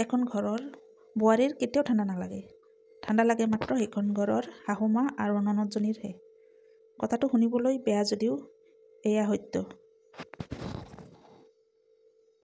এখন ঘৰৰ বোৱাৰীৰ কেতিয়াও ঠাণ্ডা নালাগে ঠাণ্ডা লাগে মাত্ৰ সেইখন ঘৰৰ শাহুমা আৰু ননদজনীৰহে কথাটো শুনিবলৈ বেয়া যদিও এয়া সত্য